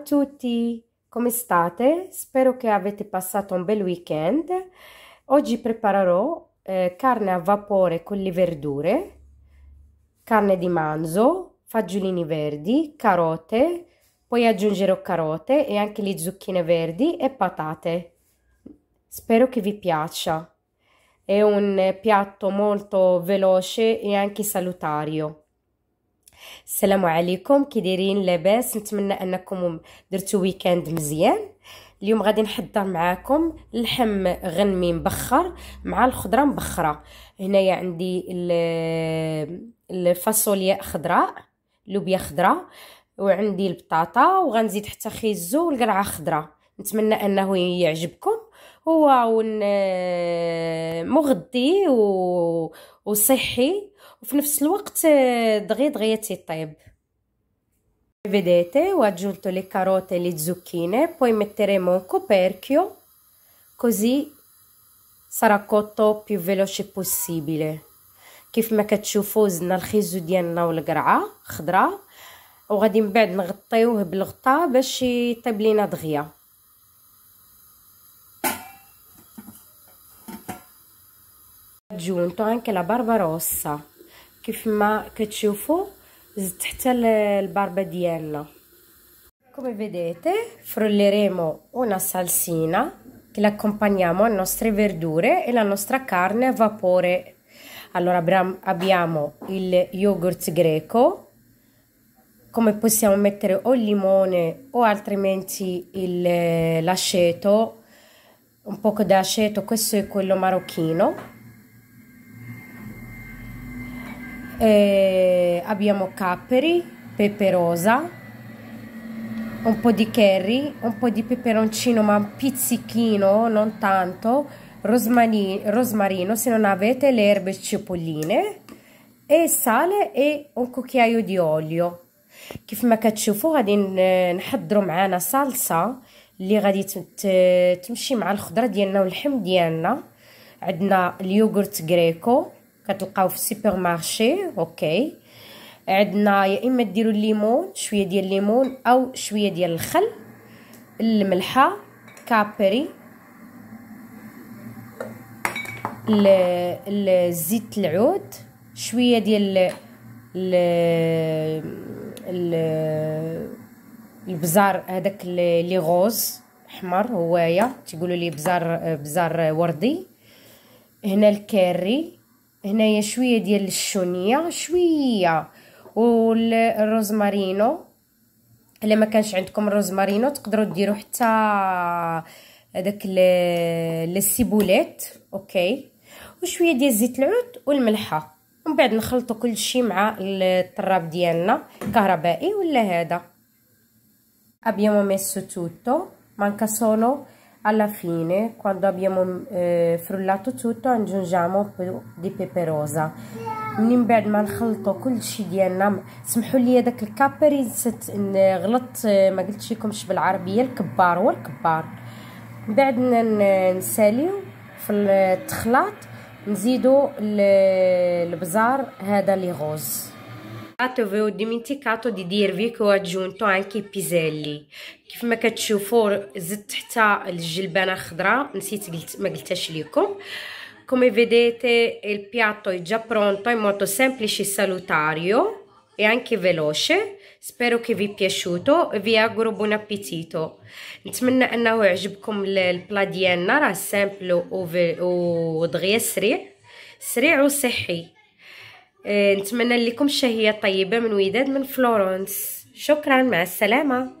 a tutti, come state? Spero che avete passato un bel weekend. Oggi preparerò eh, carne a vapore con le verdure, carne di manzo, fagiolini verdi, carote, poi aggiungerò carote e anche le zucchine verdi e patate. Spero che vi piaccia. È un piatto molto veloce e anche salutario. السلام عليكم كي دايرين لاباس نتمنى انكم درتوا ويكاند مزيان اليوم غادي نحضر معاكم اللحم غنمي مبخر مع الخضره مبخره هنايا عندي الفاصوليا خضراء لوبيا خضراء وعندي البطاطا وغنزيد حتى خيزو والقرعه خضراء نتمنى انه يعجبكم هو مغذي وصحي وفي نفس الوقت دغيا دغيا تيطيب Vedete, ho aggiunto le carote e le zucchine, poi metteremo un coperchio così sarà cotto più veloce possibile. كيف ما كتشوفوا زدنا الخيزو ديالنا والقرعه خضراء وغادي من بعد نغطيوه بالغطاء باش يطيب لينا دغيا aggiunto anche la barbarossa كيف ما كتشوفوا زدت حتى الباربه ديالنا come vedete frulleremo una salsina che l'accompagniamo alle nostre verdure e la nostra carne a vapore allora abbiamo il yogurt greco come possiamo mettere o il limone o altrimenti eh, l'aceto un poco d'aceto questo è quello marocchino eh, abbiamo capperi, pepe rosa, un po' di curry, un po' di peperoncino ma pizzichino, non tanto, rosmarino, rosmarino se non avete le erbe cipolline e sale e un cucchiaio di olio كيف ما كتشوفوا غادي نحضروا معانا صلصه اللي غادي تمشي مع الخضره ديالنا واللحم ديالنا عندنا اليوغورت غريكو كتلقاو في السوبر مارشي اوكي عندنا يا اما ديروا الليمون شويه ديال الليمون او شويه ديال الخل الملحه كابري الزيت العود شويه ديال ال ال البزار هذاك لي غوز احمر هوايا تيقولوا لي بزار بزار وردي هنا الكاري هنايا شويه ديال الشونيه شويه والروزمارينو الا ما كانش عندكم الروزمارينو تقدروا ديروا حتى هذاك السيبوليت اوكي وشويه ديال زيت العود والملحه ومن بعد نخلطوا كل شيء مع الطراب ديالنا كهربائي ولا هذا abbiamo ميسو توتو manca solo alla fine quando abbiamo eh, frullato tutto aggiungiamo di pepe rosa من بعد ما نخلطوا كل شيء ديالنا سمحوا لي داك الكابري نسيت غلطت ما قلتش لكمش بالعربيه الكبار والكبار الكبار من بعد نساليو في التخلاط نزيدو البزار هذا لي غوز avevo dimenticato di dirvi che ho aggiunto anche i piselli كيف ما كتشوفوا زدت حتى الجلبانه خضراء نسيت قلت ما قلتهاش لكم come vedete il piatto è già pronto è molto semplice salutario e anche veloce spero che vi è piaciuto vi auguro buon appetito نتمنى انه يعجبكم البلا ديالنا راه سامبل ودغيا سريع o وصحي آه، نتمنى لكم الشهيه الطيبة من وداد من فلورنس شكرا مع السلامه